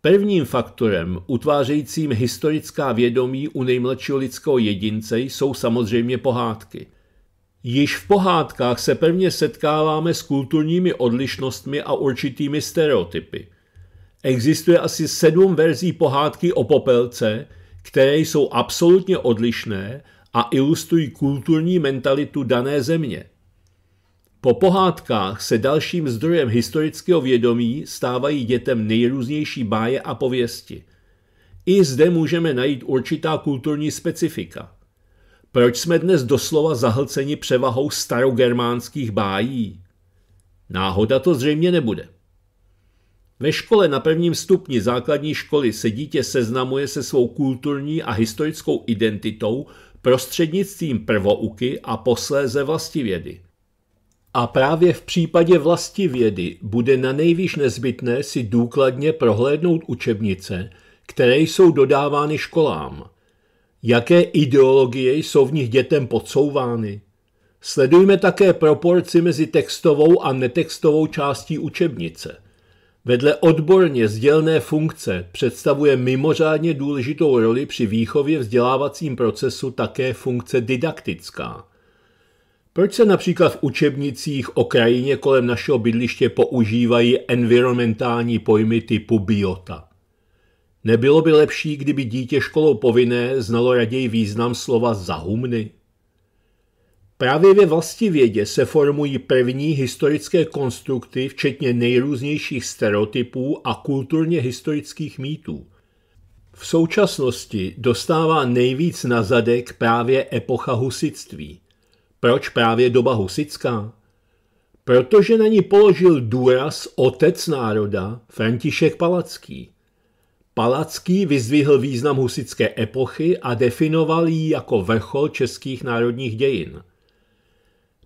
Prvním faktorem utvářejícím historická vědomí u nejmladšího lidského jedince jsou samozřejmě pohádky. Již v pohádkách se prvně setkáváme s kulturními odlišnostmi a určitými stereotypy. Existuje asi sedm verzí pohádky o popelce, které jsou absolutně odlišné a ilustrují kulturní mentalitu dané země – po pohádkách se dalším zdrojem historického vědomí stávají dětem nejrůznější báje a pověsti. I zde můžeme najít určitá kulturní specifika. Proč jsme dnes doslova zahlceni převahou starogermánských bájí? Náhoda to zřejmě nebude. Ve škole na prvním stupni základní školy se dítě seznamuje se svou kulturní a historickou identitou prostřednictvím prvouky a posléze vlastivědy – a právě v případě vlasti vědy bude na nejvýš nezbytné si důkladně prohlédnout učebnice, které jsou dodávány školám. Jaké ideologie jsou v nich dětem podsouvány? Sledujme také proporci mezi textovou a netextovou částí učebnice. Vedle odborně sdělné funkce představuje mimořádně důležitou roli při výchově vzdělávacím procesu také funkce didaktická – proč se například v učebnicích o krajině kolem našeho bydliště používají environmentální pojmy typu biota? Nebylo by lepší, kdyby dítě školou povinné znalo raději význam slova zahumny? Právě ve vlastivědě se formují první historické konstrukty, včetně nejrůznějších stereotypů a kulturně historických mýtů. V současnosti dostává nejvíc na zadek právě epocha husitství. Proč právě doba husická? Protože na ní položil důraz otec národa František Palacký. Palacký vyzdvihl význam husické epochy a definoval ji jako vrchol českých národních dějin.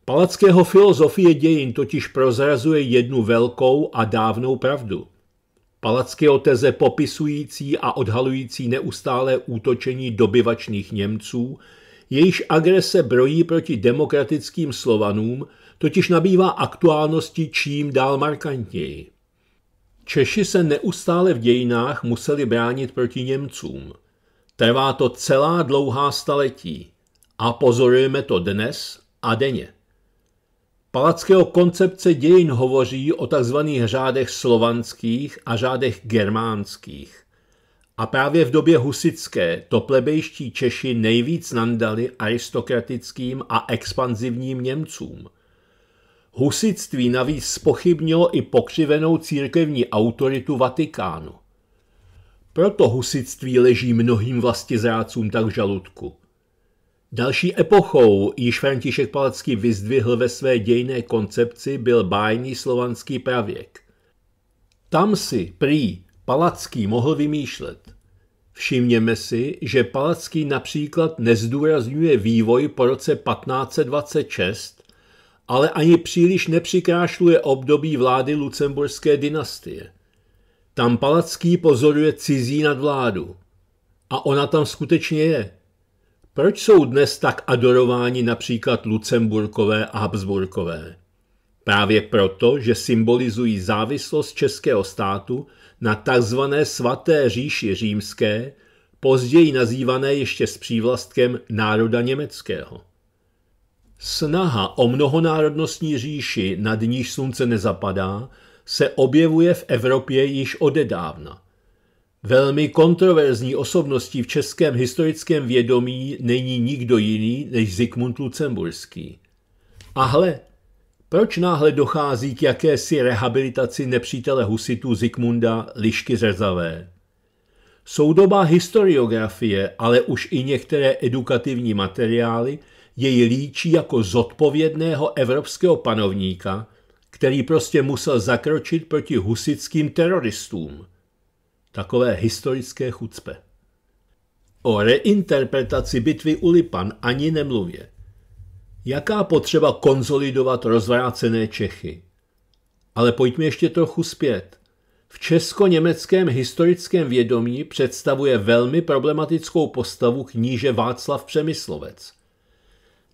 Palackého filozofie dějin totiž prozrazuje jednu velkou a dávnou pravdu. Palackého teze popisující a odhalující neustálé útočení dobyvačných Němců jejíž agrese brojí proti demokratickým Slovanům, totiž nabývá aktuálnosti čím dál markantněji. Češi se neustále v dějinách museli bránit proti Němcům. Trvá to celá dlouhá staletí a pozorujeme to dnes a denně. Palackého koncepce dějin hovoří o tzv. řádech slovanských a řádech germánských. A právě v době husické to plebejští Češi nejvíc nandali aristokratickým a expanzivním Němcům. Husitství navíc spochybnilo i pokřivenou církevní autoritu Vatikánu. Proto husitství leží mnohým vlastizrácům tak v žaludku. Další epochou, již František Palacký vyzdvihl ve své dějné koncepci, byl bájný slovanský pravěk. Tam si prý Palacký mohl vymýšlet. Všimněme si, že Palacký například nezdůrazňuje vývoj po roce 1526, ale ani příliš nepřikrášluje období vlády lucemburské dynastie. Tam Palacký pozoruje cizí nadvládu. A ona tam skutečně je. Proč jsou dnes tak adorováni například Lucemburkové a Habsburkové? Právě proto, že symbolizují závislost českého státu na tzv. svaté říši římské, později nazývané ještě s přívlastkem národa německého. Snaha o mnohonárodnostní říši, nad níž slunce nezapadá, se objevuje v Evropě již odedávna. Velmi kontroverzní osobností v českém historickém vědomí není nikdo jiný než Zikmund Lucemburský. A hle, proč náhle dochází k jakési rehabilitaci nepřítele husitu Zikmunda Lišky Řezavé? Soudobá historiografie, ale už i některé edukativní materiály jej líčí jako zodpovědného evropského panovníka, který prostě musel zakročit proti husickým teroristům. Takové historické chucpe. O reinterpretaci bitvy u Lipan ani nemluvě. Jaká potřeba konzolidovat rozvrácené Čechy? Ale pojďme ještě trochu zpět. V česko-německém historickém vědomí představuje velmi problematickou postavu kníže Václav Přemyslovec.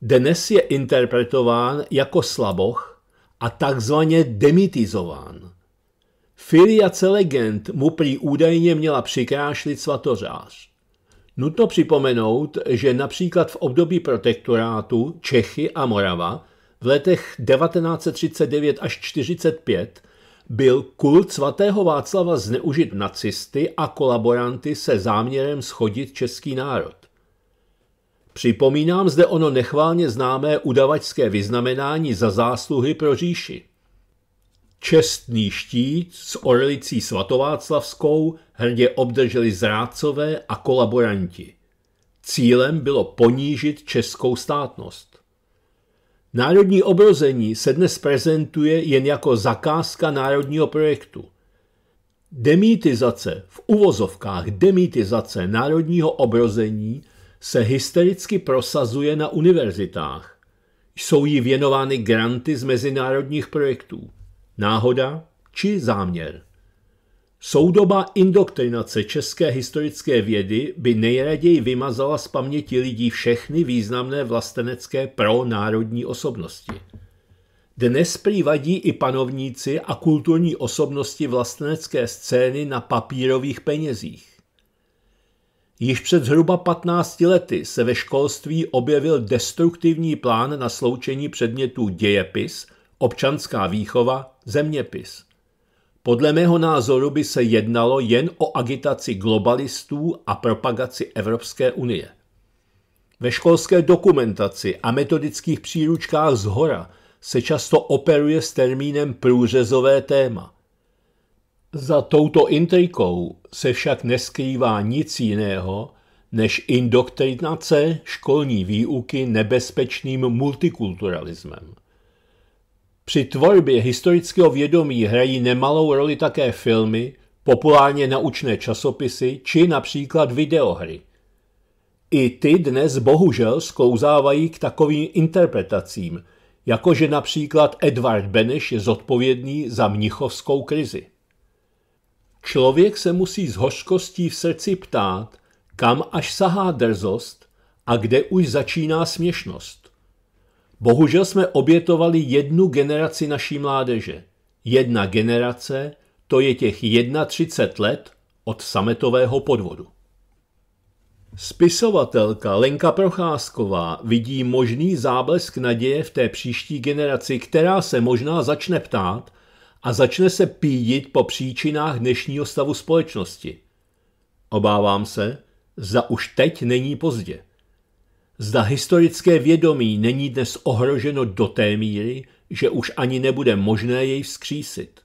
Dnes je interpretován jako slaboch a takzvaně demitizován. Filiace legend mu prý údajně měla přikrášlit svatořář. Nutno připomenout, že například v období protektorátu Čechy a Morava v letech 1939 až 1945 byl kult svatého Václava zneužit nacisty a kolaboranty se záměrem schodit český národ. Připomínám zde ono nechválně známé udavačské vyznamenání za zásluhy pro říši. Čestný štít s orlicí svatováclavskou hrdě obdrželi zrádcové a kolaboranti. Cílem bylo ponížit českou státnost. Národní obrození se dnes prezentuje jen jako zakázka národního projektu. Demitizace, v uvozovkách demitizace národního obrození se hystericky prosazuje na univerzitách. Jsou jí věnovány granty z mezinárodních projektů. Náhoda či záměr? Soudoba indoktrinace české historické vědy by nejraději vymazala z paměti lidí všechny významné vlastenecké pro-národní osobnosti. Dnes privadí i panovníci a kulturní osobnosti vlastenecké scény na papírových penězích. Již před zhruba 15 lety se ve školství objevil destruktivní plán na sloučení předmětů dějepis, občanská výchova, zeměpis – podle mého názoru by se jednalo jen o agitaci globalistů a propagaci Evropské unie. Ve školské dokumentaci a metodických příručkách z hora se často operuje s termínem průřezové téma. Za touto intrikou se však neskrývá nic jiného než indoktrinace školní výuky nebezpečným multikulturalismem. Při tvorbě historického vědomí hrají nemalou roli také filmy, populárně naučné časopisy či například videohry. I ty dnes bohužel sklouzávají k takovým interpretacím, jakože například Edward Beneš je zodpovědný za mnichovskou krizi. Člověk se musí s hořkostí v srdci ptát, kam až sahá drzost a kde už začíná směšnost. Bohužel jsme obětovali jednu generaci naší mládeže. Jedna generace, to je těch 31 let od sametového podvodu. Spisovatelka Lenka Procházková vidí možný záblesk naděje v té příští generaci, která se možná začne ptát a začne se pídit po příčinách dnešního stavu společnosti. Obávám se, za už teď není pozdě. Zda historické vědomí není dnes ohroženo do té míry, že už ani nebude možné jej vzkřísit.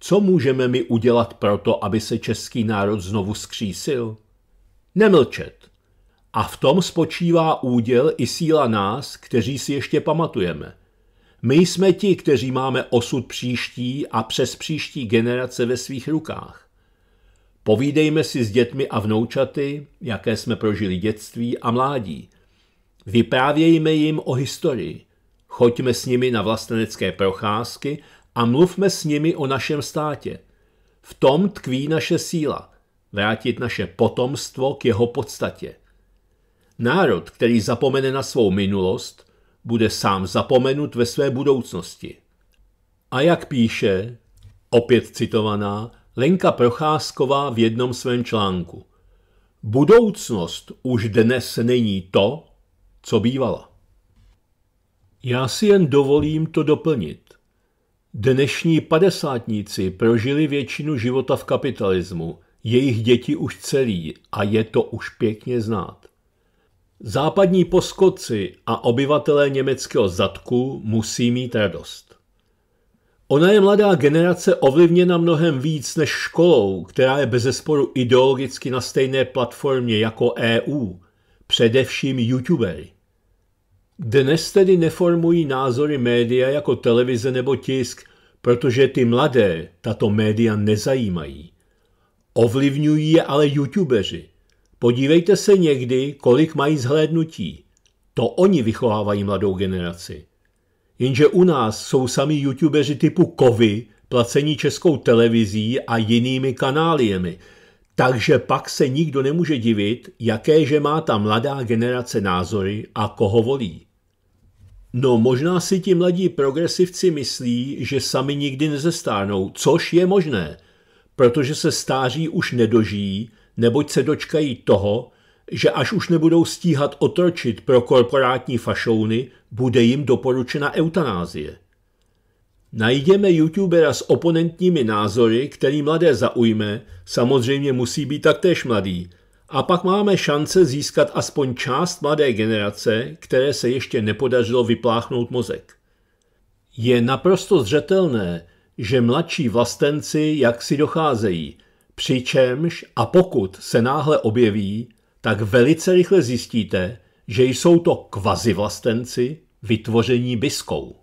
Co můžeme my udělat proto, aby se český národ znovu vzkřísil? Nemlčet. A v tom spočívá úděl i síla nás, kteří si ještě pamatujeme. My jsme ti, kteří máme osud příští a přes příští generace ve svých rukách. Povídejme si s dětmi a vnoučaty, jaké jsme prožili dětství a mládí – Vyprávějme jim o historii. Choďme s nimi na vlastenecké procházky a mluvme s nimi o našem státě. V tom tkví naše síla vrátit naše potomstvo k jeho podstatě. Národ, který zapomene na svou minulost, bude sám zapomenut ve své budoucnosti. A jak píše, opět citovaná, Lenka Procházková v jednom svém článku. Budoucnost už dnes není to, co bývala. Já si jen dovolím to doplnit. Dnešní padesátníci prožili většinu života v kapitalismu, jejich děti už celý a je to už pěkně znát. Západní poskoci a obyvatelé německého zadku musí mít radost. Ona je mladá generace ovlivněna mnohem víc než školou, která je bezesporu ideologicky na stejné platformě jako EU, především youtubery. Dnes tedy neformují názory média jako televize nebo tisk, protože ty mladé tato média nezajímají. Ovlivňují je ale youtubeři. Podívejte se někdy, kolik mají zhlédnutí. To oni vychovávají mladou generaci. Jenže u nás jsou sami youtubeři typu Kovy, placení českou televizí a jinými kanáliemi. Takže pak se nikdo nemůže divit, jakéže má ta mladá generace názory a koho volí. No možná si ti mladí progresivci myslí, že sami nikdy nezestárnou, což je možné, protože se stáří už nedožijí, neboť se dočkají toho, že až už nebudou stíhat otročit pro korporátní fašouny, bude jim doporučena eutanázie. Najdeme youtubera s oponentními názory, který mladé zaujme, samozřejmě musí být taktéž mladý, a pak máme šance získat aspoň část mladé generace, které se ještě nepodařilo vypláchnout mozek. Je naprosto zřetelné, že mladší vlastenci jak si docházejí, přičemž a pokud se náhle objeví, tak velice rychle zjistíte, že jsou to kvazi vlastenci, vytvoření biskou.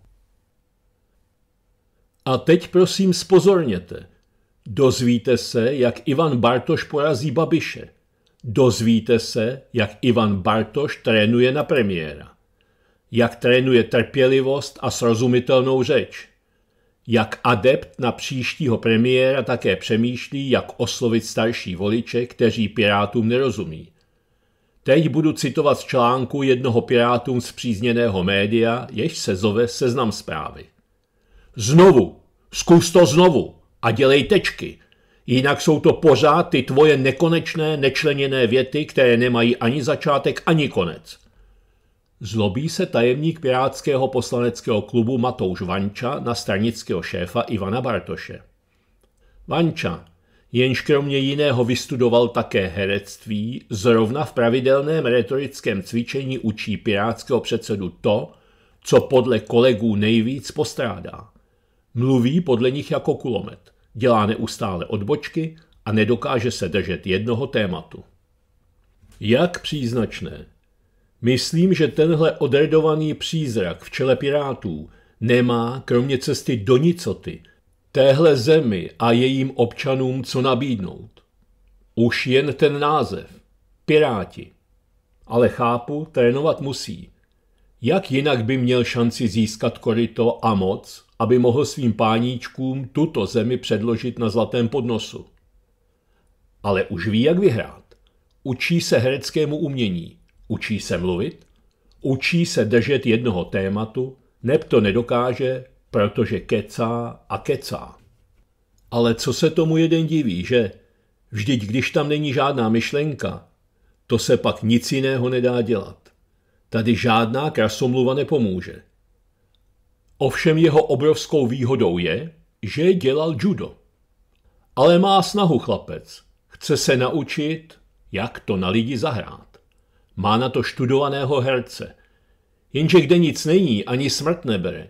A teď prosím spozorněte. Dozvíte se, jak Ivan Bartoš porazí Babiše. Dozvíte se, jak Ivan Bartoš trénuje na premiéra. Jak trénuje trpělivost a srozumitelnou řeč. Jak adept na příštího premiéra také přemýšlí, jak oslovit starší voliče, kteří pirátům nerozumí. Teď budu citovat z článku jednoho pirátům přízněného média, jež se zove Seznam zprávy. Znovu, zkus to znovu a dělej tečky – Jinak jsou to pořád ty tvoje nekonečné, nečleněné věty, které nemají ani začátek, ani konec. Zlobí se tajemník Pirátského poslaneckého klubu Matouš Vanča na stranického šéfa Ivana Bartoše. Vanča, jenž kromě jiného vystudoval také herectví, zrovna v pravidelném retorickém cvičení učí pirátského předsedu to, co podle kolegů nejvíc postrádá. Mluví podle nich jako kulomet dělá neustále odbočky a nedokáže se držet jednoho tématu. Jak příznačné. Myslím, že tenhle odredovaný přízrak v čele pirátů nemá, kromě cesty do nicoty, téhle zemi a jejím občanům co nabídnout. Už jen ten název. Piráti. Ale chápu, trénovat musí. Jak jinak by měl šanci získat korito a moc, aby mohl svým páníčkům tuto zemi předložit na zlatém podnosu. Ale už ví, jak vyhrát. Učí se hereckému umění, učí se mluvit, učí se držet jednoho tématu, neb to nedokáže, protože kecá a kecá. Ale co se tomu jeden diví, že? Vždyť když tam není žádná myšlenka, to se pak nic jiného nedá dělat. Tady žádná krasomluva nepomůže. Ovšem jeho obrovskou výhodou je, že dělal judo. Ale má snahu chlapec. Chce se naučit, jak to na lidi zahrát. Má na to študovaného herce. Jenže kde nic není, ani smrt nebere.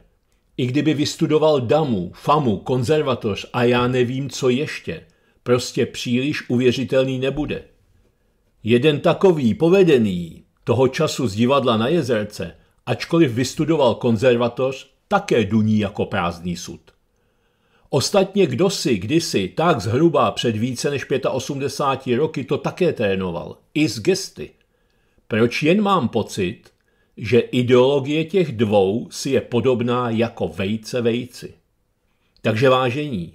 I kdyby vystudoval damu, famu, konzervatoř a já nevím, co ještě, prostě příliš uvěřitelný nebude. Jeden takový povedený toho času z divadla na jezerce, ačkoliv vystudoval konzervatoř, také duní jako prázdný sud. Ostatně kdo si kdysi tak zhruba před více než 85 roky to také trénoval, i z gesty. Proč jen mám pocit, že ideologie těch dvou si je podobná jako vejce vejci. Takže vážení,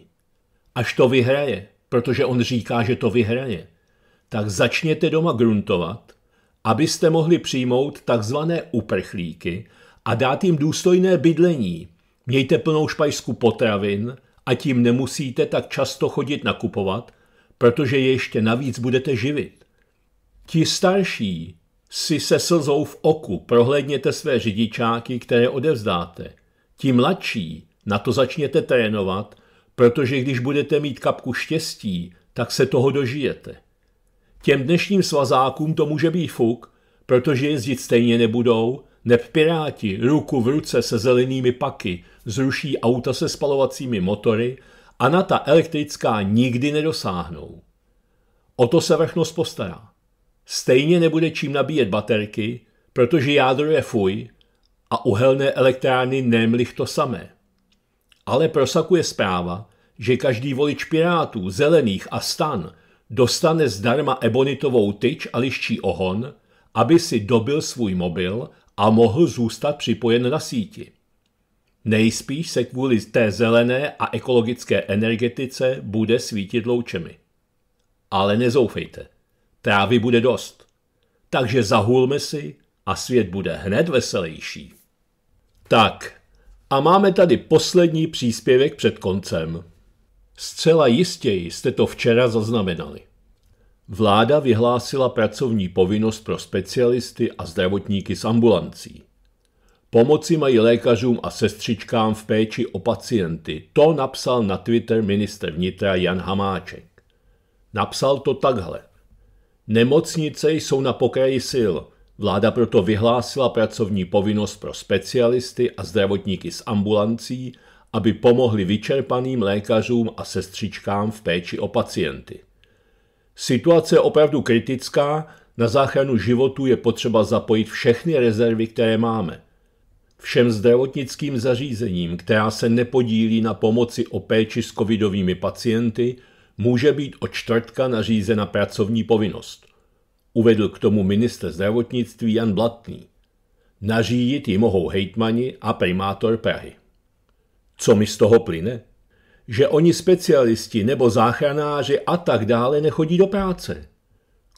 až to vyhraje, protože on říká, že to vyhraje, tak začněte doma gruntovat, abyste mohli přijmout takzvané uprchlíky, a dát jim důstojné bydlení. Mějte plnou špajsku potravin a tím nemusíte tak často chodit nakupovat, protože ještě navíc budete živit. Ti starší si se slzou v oku prohlédněte své řidičáky, které odevzdáte. Ti mladší na to začněte trénovat, protože když budete mít kapku štěstí, tak se toho dožijete. Těm dnešním svazákům to může být fuk, protože jezdit stejně nebudou Neb piráti ruku v ruce se zelenými paky zruší auta se spalovacími motory a na ta elektrická nikdy nedosáhnou. O to se vrchnost postará. Stejně nebude čím nabíjet baterky, protože jádro je fuj a uhelné elektrárny nemlich to samé. Ale prosakuje zpráva, že každý volič pirátů, zelených a stan dostane zdarma ebonitovou tyč a liščí ohon, aby si dobil svůj mobil a mohl zůstat připojen na síti. Nejspíš se kvůli té zelené a ekologické energetice bude svítit loučemi. Ale nezoufejte, trávy bude dost. Takže zahulme si a svět bude hned veselější. Tak, a máme tady poslední příspěvek před koncem. Zcela jistě jste to včera zaznamenali. Vláda vyhlásila pracovní povinnost pro specialisty a zdravotníky z ambulancí. Pomoci mají lékařům a sestřičkám v péči o pacienty. To napsal na Twitter minister vnitra Jan Hamáček. Napsal to takhle. Nemocnice jsou na pokraji sil. Vláda proto vyhlásila pracovní povinnost pro specialisty a zdravotníky z ambulancí, aby pomohli vyčerpaným lékařům a sestřičkám v péči o pacienty. Situace je opravdu kritická, na záchranu životu je potřeba zapojit všechny rezervy, které máme. Všem zdravotnickým zařízením, která se nepodílí na pomoci o péči s covidovými pacienty, může být od čtvrtka nařízena pracovní povinnost. Uvedl k tomu minister zdravotnictví Jan Blatný. Nařídit ji mohou hejtmani a primátor Prahy. Co mi z toho plyne? že oni specialisti nebo záchranáři a tak dále nechodí do práce.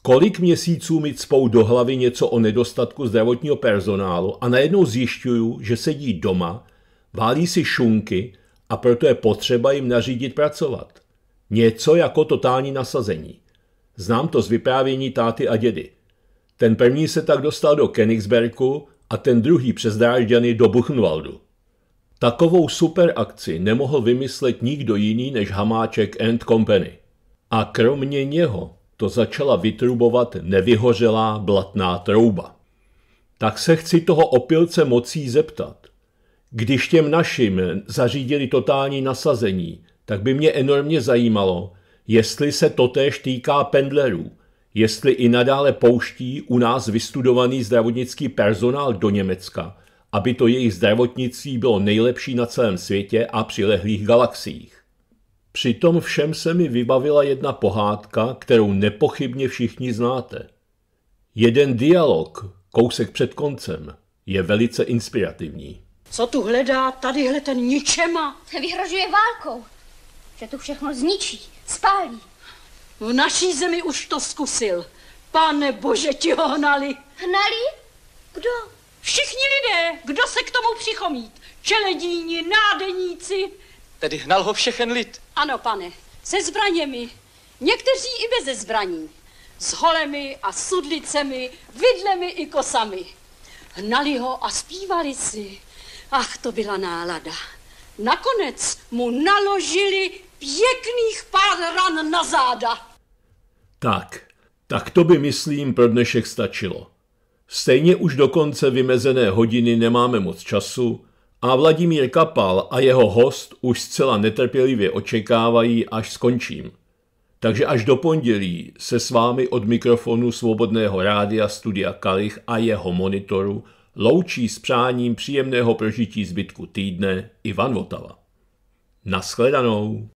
Kolik měsíců mi cpou do hlavy něco o nedostatku zdravotního personálu a najednou zjišťuju, že sedí doma, válí si šunky a proto je potřeba jim nařídit pracovat. Něco jako totální nasazení. Znám to z vyprávění táty a dědy. Ten první se tak dostal do Königsbergu a ten druhý přes Drážďany do Buchenwaldu. Takovou superakci nemohl vymyslet nikdo jiný než Hamáček and Company. A kromě něho to začala vytrubovat nevyhořelá blatná trouba. Tak se chci toho opilce mocí zeptat. Když těm našim zařídili totální nasazení, tak by mě enormně zajímalo, jestli se totéž týká pendlerů, jestli i nadále pouští u nás vystudovaný zdravotnický personál do Německa, aby to jejich zdravotnictví bylo nejlepší na celém světě a přilehlých galaxiích. Přitom všem se mi vybavila jedna pohádka, kterou nepochybně všichni znáte. Jeden dialog, kousek před koncem, je velice inspirativní. Co tu hledá tadyhle ten ničema? Vyhrožuje válkou, že tu všechno zničí, spálí. V naší zemi už to zkusil. Pane bože, ti ho hnali. Hnali? Kdo? Všichni lidé, kdo se k tomu přichomít? Čeledíni, nádeníci. Tedy hnal ho všechen lid. Ano, pane, se zbraněmi. Někteří i bez zbraní. S holemi a sudlicemi, vidlemi i kosami. Hnali ho a zpívali si. Ach, to byla nálada. Nakonec mu naložili pěkných pár ran na záda. Tak, tak to by, myslím, pro dnešek stačilo. Stejně už do konce vymezené hodiny nemáme moc času a Vladimír Kapal a jeho host už zcela netrpělivě očekávají, až skončím. Takže až do pondělí se s vámi od mikrofonu Svobodného rádia Studia Kalich a jeho monitoru loučí s přáním příjemného prožití zbytku týdne Ivan Votava. Naschledanou.